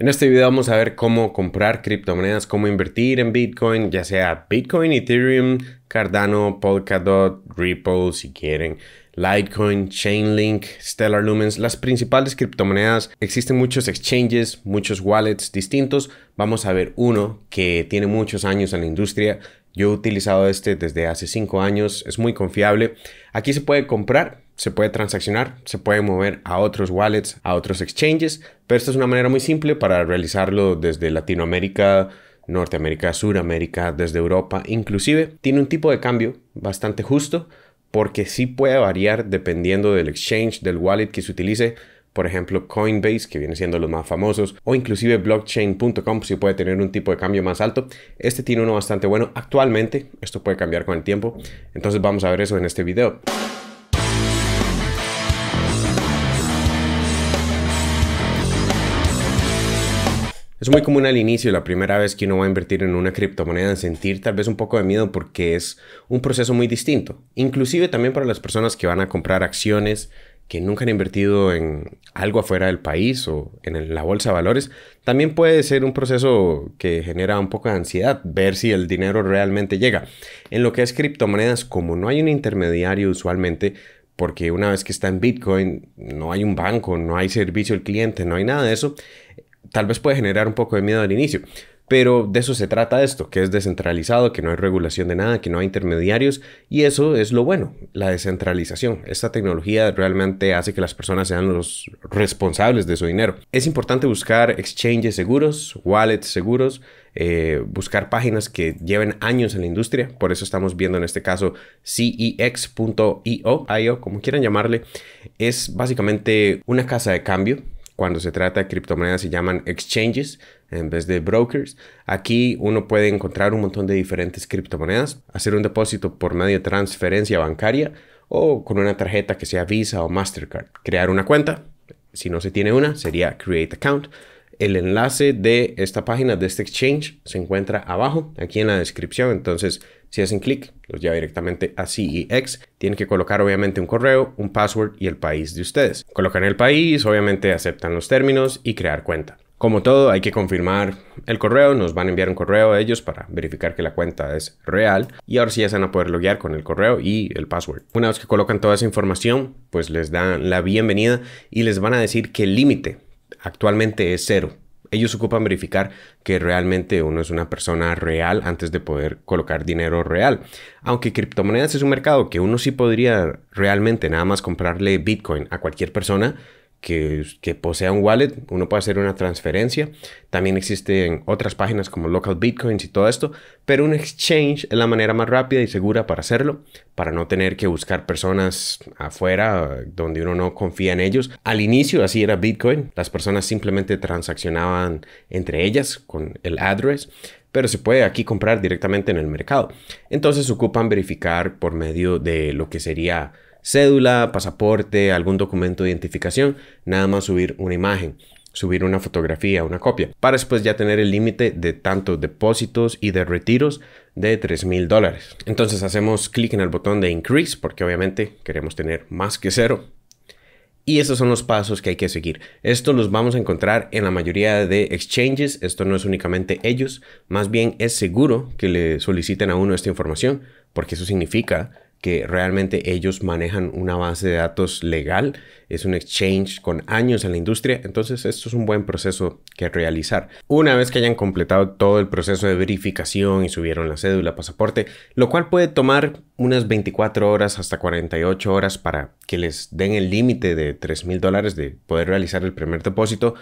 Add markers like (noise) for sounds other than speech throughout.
En este video vamos a ver cómo comprar criptomonedas, cómo invertir en Bitcoin, ya sea Bitcoin, Ethereum, Cardano, Polkadot, Ripple si quieren, Litecoin, Chainlink, Stellar Lumens, las principales criptomonedas. Existen muchos exchanges, muchos wallets distintos. Vamos a ver uno que tiene muchos años en la industria. Yo he utilizado este desde hace 5 años, es muy confiable. Aquí se puede comprar se puede transaccionar, se puede mover a otros wallets, a otros exchanges, pero esto es una manera muy simple para realizarlo desde Latinoamérica, Norteamérica, Suramérica, desde Europa, inclusive tiene un tipo de cambio bastante justo porque sí puede variar dependiendo del exchange, del wallet que se utilice, por ejemplo Coinbase, que viene siendo los más famosos, o inclusive blockchain.com si puede tener un tipo de cambio más alto. Este tiene uno bastante bueno actualmente, esto puede cambiar con el tiempo, entonces vamos a ver eso en este video. Es muy común al inicio, la primera vez que uno va a invertir en una criptomoneda, sentir tal vez un poco de miedo porque es un proceso muy distinto. Inclusive también para las personas que van a comprar acciones, que nunca han invertido en algo afuera del país o en la bolsa de valores, también puede ser un proceso que genera un poco de ansiedad, ver si el dinero realmente llega. En lo que es criptomonedas, como no hay un intermediario usualmente, porque una vez que está en Bitcoin, no hay un banco, no hay servicio al cliente, no hay nada de eso, tal vez puede generar un poco de miedo al inicio. Pero de eso se trata esto, que es descentralizado, que no hay regulación de nada, que no hay intermediarios y eso es lo bueno, la descentralización. Esta tecnología realmente hace que las personas sean los responsables de su dinero. Es importante buscar exchanges seguros, wallets seguros, eh, buscar páginas que lleven años en la industria. Por eso estamos viendo en este caso cex.io, como quieran llamarle. Es básicamente una casa de cambio cuando se trata de criptomonedas se llaman exchanges en vez de brokers. Aquí uno puede encontrar un montón de diferentes criptomonedas, hacer un depósito por medio de transferencia bancaria o con una tarjeta que sea Visa o Mastercard, crear una cuenta. Si no se tiene una, sería Create Account el enlace de esta página, de este exchange, se encuentra abajo, aquí en la descripción. Entonces, si hacen clic, los lleva directamente a CEX. Tienen que colocar obviamente un correo, un password y el país de ustedes. Colocan el país, obviamente aceptan los términos y crear cuenta. Como todo, hay que confirmar el correo, nos van a enviar un correo a ellos para verificar que la cuenta es real y ahora sí ya se van a poder loguear con el correo y el password. Una vez que colocan toda esa información, pues les dan la bienvenida y les van a decir qué límite actualmente es cero. Ellos ocupan verificar que realmente uno es una persona real antes de poder colocar dinero real. Aunque criptomonedas es un mercado que uno sí podría realmente nada más comprarle Bitcoin a cualquier persona, que, posea un wallet, uno puede hacer una transferencia. También existen otras páginas como Local Bitcoins y todo esto, pero un exchange es la manera más rápida y segura para hacerlo, para no tener que buscar personas afuera donde uno no confía en ellos. Al inicio así era Bitcoin, las personas simplemente transaccionaban entre ellas con el address, pero se puede aquí comprar directamente en el mercado. Entonces ocupan verificar por medio de lo que sería cédula, pasaporte, algún documento de identificación, nada más subir una imagen subir una fotografía, una copia, para después ya tener el límite de tantos depósitos y de retiros de 3000 mil dólares. Entonces hacemos clic en el botón de Increase porque obviamente queremos tener más que cero. Y estos son los pasos que hay que seguir. Esto los vamos a encontrar en la mayoría de exchanges. Esto no es únicamente ellos. Más bien es seguro que le soliciten a uno esta información porque eso significa que realmente ellos manejan una base de datos legal, es un exchange con años en la industria, entonces esto es un buen proceso que realizar. Una vez que hayan completado todo el proceso de verificación y subieron la cédula, pasaporte, lo cual puede tomar unas 24 horas hasta 48 horas para que les den el límite de 3 mil dólares de poder realizar el primer depósito,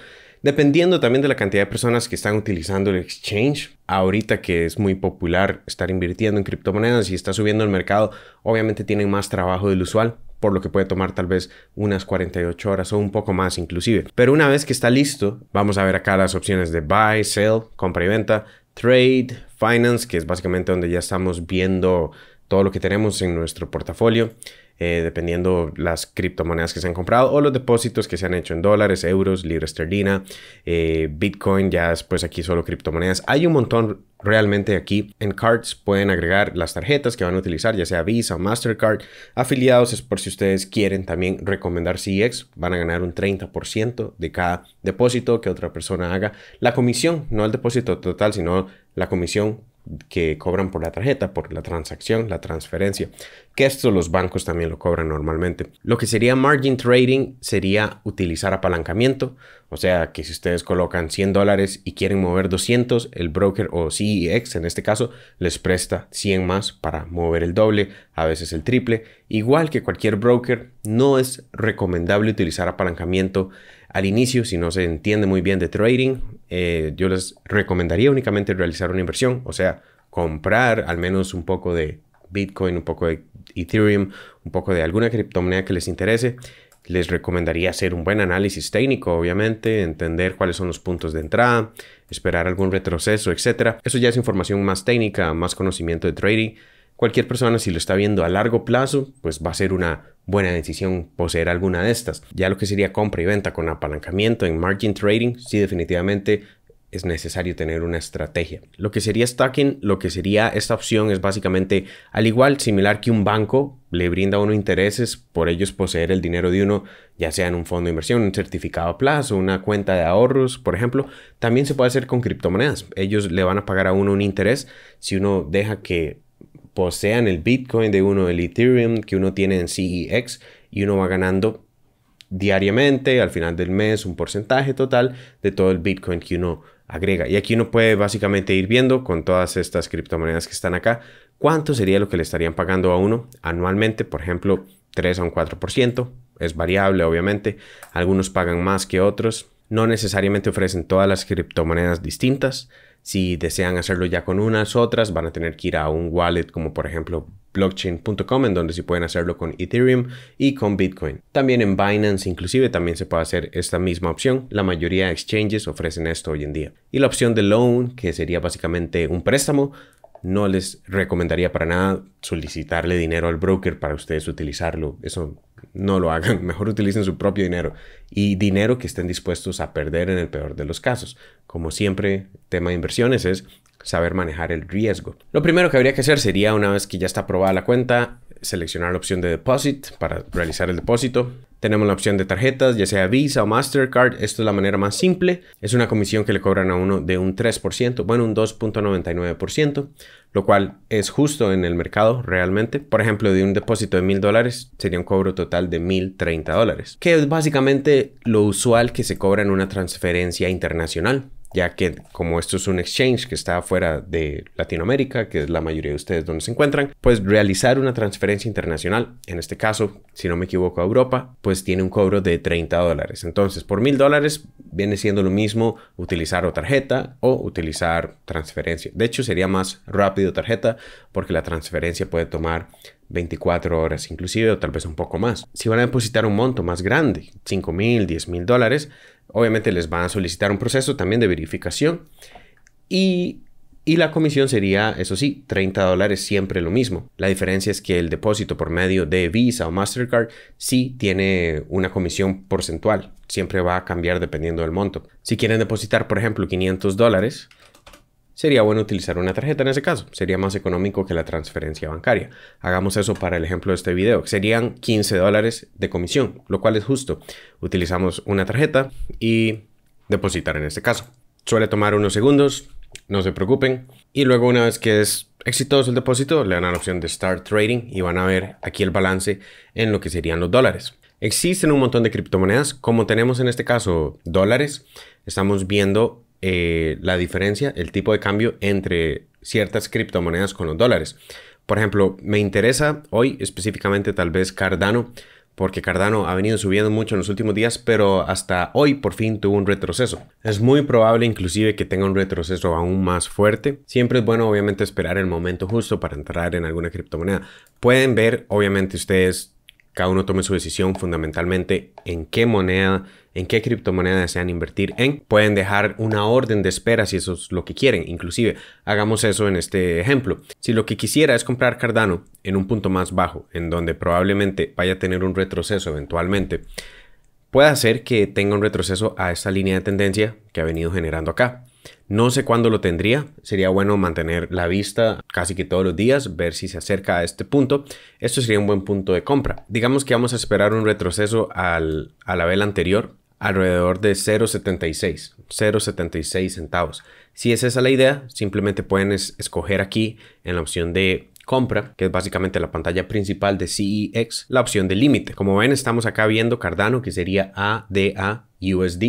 dependiendo también de la cantidad de personas que están utilizando el exchange. Ahorita que es muy popular estar invirtiendo en criptomonedas y está subiendo el mercado, obviamente tienen más trabajo del usual, por lo que puede tomar tal vez unas 48 horas o un poco más inclusive. Pero una vez que está listo, vamos a ver acá las opciones de buy, sell, compra y venta, trade, finance, que es básicamente donde ya estamos viendo todo lo que tenemos en nuestro portafolio. Eh, dependiendo las criptomonedas que se han comprado o los depósitos que se han hecho en dólares, euros, libras, esterlina, eh, Bitcoin, ya después aquí solo criptomonedas. Hay un montón realmente aquí en cards pueden agregar las tarjetas que van a utilizar, ya sea Visa o Mastercard. Afiliados es por si ustedes quieren también recomendar CX, e van a ganar un 30% de cada depósito que otra persona haga. La comisión, no el depósito total, sino la comisión que cobran por la tarjeta, por la transacción, la transferencia, que esto los bancos también lo cobran normalmente. Lo que sería margin trading sería utilizar apalancamiento, o sea que si ustedes colocan 100 dólares y quieren mover 200, el broker o CEX en este caso les presta 100 más para mover el doble, a veces el triple. Igual que cualquier broker, no es recomendable utilizar apalancamiento al inicio, si no se entiende muy bien de trading, eh, yo les recomendaría únicamente realizar una inversión, o sea, comprar al menos un poco de Bitcoin, un poco de Ethereum, un poco de alguna criptomoneda que les interese. Les recomendaría hacer un buen análisis técnico, obviamente, entender cuáles son los puntos de entrada, esperar algún retroceso, etc. Eso ya es información más técnica, más conocimiento de trading cualquier persona, si lo está viendo a largo plazo, pues va a ser una buena decisión poseer alguna de estas. Ya lo que sería compra y venta con apalancamiento en margin trading, sí definitivamente es necesario tener una estrategia. Lo que sería stacking, lo que sería esta opción es básicamente al igual, similar que un banco le brinda a uno intereses por ellos poseer el dinero de uno, ya sea en un fondo de inversión, un certificado a plazo, una cuenta de ahorros, por ejemplo, también se puede hacer con criptomonedas. Ellos le van a pagar a uno un interés si uno deja que posean el Bitcoin de uno, el Ethereum que uno tiene en CEX y uno va ganando diariamente, al final del mes, un porcentaje total de todo el Bitcoin que uno agrega. Y aquí uno puede básicamente ir viendo con todas estas criptomonedas que están acá, cuánto sería lo que le estarían pagando a uno anualmente, por ejemplo, 3 a un 4%, es variable obviamente, algunos pagan más que otros, no necesariamente ofrecen todas las criptomonedas distintas, si desean hacerlo ya con unas otras, van a tener que ir a un wallet como por ejemplo blockchain.com en donde se pueden hacerlo con Ethereum y con Bitcoin. También en Binance inclusive también se puede hacer esta misma opción. La mayoría de exchanges ofrecen esto hoy en día. Y la opción de loan, que sería básicamente un préstamo, no les recomendaría para nada solicitarle dinero al broker para ustedes utilizarlo. Eso no lo hagan, (laughs) mejor utilicen su propio dinero y dinero que estén dispuestos a perder en el peor de los casos. Como siempre, tema de inversiones es saber manejar el riesgo. Lo primero que habría que hacer sería, una vez que ya está aprobada la cuenta, seleccionar la opción de deposit para realizar el depósito. Tenemos la opción de tarjetas, ya sea Visa o Mastercard. Esto es la manera más simple. Es una comisión que le cobran a uno de un 3%, bueno, un 2.99%, lo cual es justo en el mercado realmente. Por ejemplo, de un depósito de mil dólares sería un cobro total de 1.030 dólares, que es básicamente lo usual que se cobra en una transferencia internacional ya que como esto es un exchange que está fuera de Latinoamérica, que es la mayoría de ustedes donde se encuentran, pues realizar una transferencia internacional, en este caso, si no me equivoco, a Europa, pues tiene un cobro de 30 dólares. Entonces, por mil dólares viene siendo lo mismo utilizar o tarjeta o utilizar transferencia. De hecho, sería más rápido tarjeta porque la transferencia puede tomar 24 horas inclusive o tal vez un poco más. Si van a depositar un monto más grande, 5 mil, 10 mil dólares, Obviamente les van a solicitar un proceso también de verificación y, la comisión sería, eso sí, 30 dólares, siempre lo mismo. La diferencia es que el depósito por medio de Visa o Mastercard sí tiene una comisión porcentual, siempre va a cambiar dependiendo del monto. Si quieren depositar, por ejemplo, 500 dólares, sería bueno utilizar una tarjeta en ese caso. Sería más económico que la transferencia bancaria. Hagamos eso para el ejemplo de este video. Serían 15 dólares de comisión, lo cual es justo. Utilizamos una tarjeta y depositar en este caso. Suele tomar unos segundos, no se preocupen. Y luego una vez que es exitoso el depósito, le dan la opción de Start Trading y van a ver aquí el balance en lo que serían los dólares. Existen un montón de criptomonedas, como tenemos en este caso dólares, estamos viendo eh, la diferencia, el tipo de cambio entre ciertas criptomonedas con los dólares. Por ejemplo, me interesa hoy específicamente tal vez Cardano, porque Cardano ha venido subiendo mucho en los últimos días, pero hasta hoy por fin tuvo un retroceso. Es muy probable inclusive que tenga un retroceso aún más fuerte. Siempre es bueno obviamente esperar el momento justo para entrar en alguna criptomoneda. Pueden ver obviamente ustedes cada uno tome su decisión fundamentalmente en qué moneda, en qué criptomoneda desean invertir en. Pueden dejar una orden de espera si eso es lo que quieren. Inclusive, hagamos eso en este ejemplo. Si lo que quisiera es comprar Cardano en un punto más bajo, en donde probablemente vaya a tener un retroceso eventualmente, puede hacer que tenga un retroceso a esta línea de tendencia que ha venido generando acá. No sé cuándo lo tendría, sería bueno mantener la vista casi que todos los días, ver si se acerca a este punto. Esto sería un buen punto de compra. Digamos que vamos a esperar un retroceso a la vela anterior, alrededor de 0.76, 0.76 centavos. Si es esa la idea, simplemente pueden escoger aquí en la opción de compra, que es básicamente la pantalla principal de CEX, la opción de límite. Como ven, estamos acá viendo Cardano, que sería ADA USD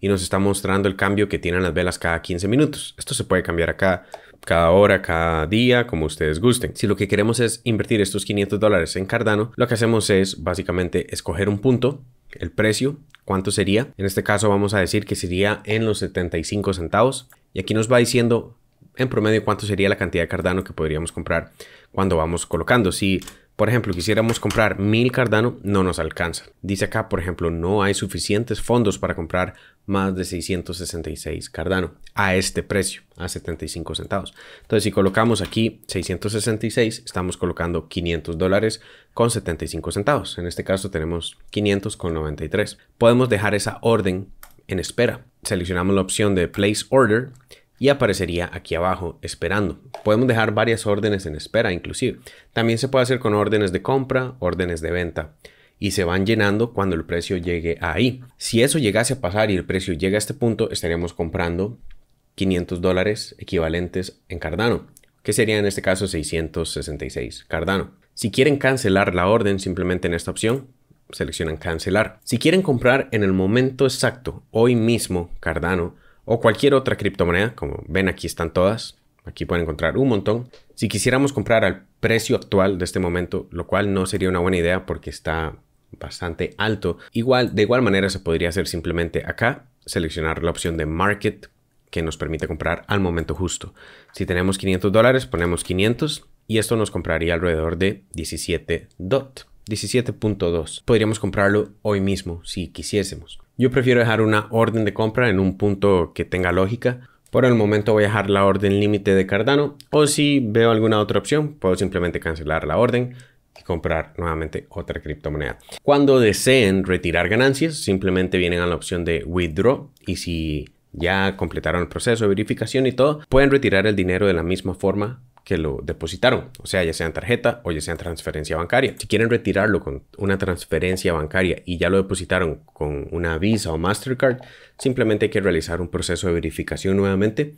y nos está mostrando el cambio que tienen las velas cada 15 minutos. Esto se puede cambiar acá cada hora, cada día, como ustedes gusten. Si lo que queremos es invertir estos 500 dólares en Cardano, lo que hacemos es básicamente escoger un punto, el precio, cuánto sería. En este caso vamos a decir que sería en los 75 centavos. Y aquí nos va diciendo en promedio cuánto sería la cantidad de Cardano que podríamos comprar cuando vamos colocando. Si por ejemplo, quisiéramos comprar 1000 Cardano, no nos alcanza. Dice acá, por ejemplo, no hay suficientes fondos para comprar más de 666 Cardano a este precio, a 75 centavos. Entonces, si colocamos aquí 666, estamos colocando 500 dólares con 75 centavos. En este caso tenemos 500 con 93. Podemos dejar esa orden en espera. Seleccionamos la opción de Place Order aparecería aquí abajo esperando. Podemos dejar varias órdenes en espera inclusive. También se puede hacer con órdenes de compra, órdenes de venta y se van llenando cuando el precio llegue ahí. Si eso llegase a pasar y el precio llega a este punto, estaríamos comprando 500 dólares equivalentes en Cardano, que sería en este caso 666 Cardano. Si quieren cancelar la orden, simplemente en esta opción seleccionan cancelar. Si quieren comprar en el momento exacto, hoy mismo, Cardano, o cualquier otra criptomoneda, como ven aquí están todas, aquí pueden encontrar un montón. Si quisiéramos comprar al precio actual de este momento, lo cual no sería una buena idea porque está bastante alto, igual de igual manera se podría hacer simplemente acá, seleccionar la opción de market que nos permite comprar al momento justo. Si tenemos 500 dólares, ponemos 500 y esto nos compraría alrededor de 17 17.2. Podríamos comprarlo hoy mismo si quisiésemos. Yo prefiero dejar una orden de compra en un punto que tenga lógica. Por el momento voy a dejar la orden límite de Cardano o si veo alguna otra opción puedo simplemente cancelar la orden y comprar nuevamente otra criptomoneda. Cuando deseen retirar ganancias simplemente vienen a la opción de withdraw y si ya completaron el proceso de verificación y todo, pueden retirar el dinero de la misma forma que lo depositaron, o sea, ya sea en tarjeta o ya sea en transferencia bancaria. Si quieren retirarlo con una transferencia bancaria y ya lo depositaron con una Visa o Mastercard, simplemente hay que realizar un proceso de verificación nuevamente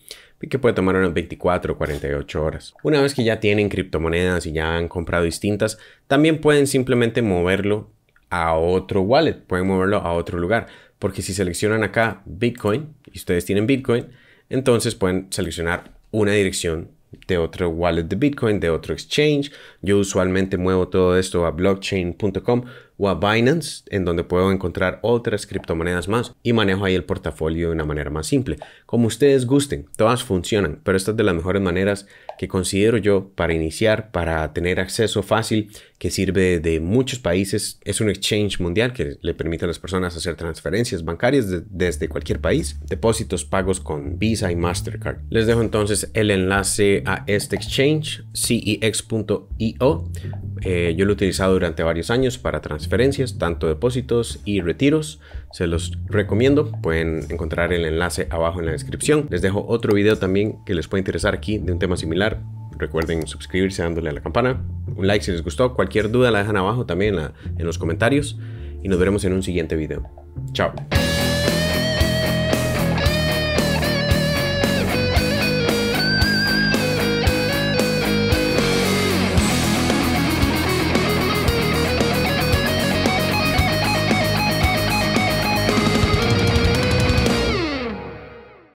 que puede tomar unas 24 o 48 horas. Una vez que ya tienen criptomonedas y ya han comprado distintas, también pueden simplemente moverlo a otro wallet, pueden moverlo a otro lugar. Porque si seleccionan acá Bitcoin y ustedes tienen Bitcoin, entonces pueden seleccionar una dirección de otro wallet de Bitcoin, de otro exchange. Yo usualmente muevo todo esto a blockchain.com, o a Binance, en donde puedo encontrar otras criptomonedas más y manejo ahí el portafolio de una manera más simple. Como ustedes gusten, todas funcionan, pero esta es de las mejores maneras que considero yo para iniciar, para tener acceso fácil, que sirve de muchos países. Es un exchange mundial que le permite a las personas hacer transferencias bancarias desde cualquier país, depósitos pagos con Visa y Mastercard. Les dejo entonces el enlace a este exchange, cex.io eh, yo lo he utilizado durante varios años para transferencias, tanto depósitos y retiros. Se los recomiendo. Pueden encontrar el enlace abajo en la descripción. Les dejo otro video también que les puede interesar aquí de un tema similar. Recuerden suscribirse dándole a la campana. Un like si les gustó. Cualquier duda la dejan abajo también en los comentarios. Y nos veremos en un siguiente video. Chao.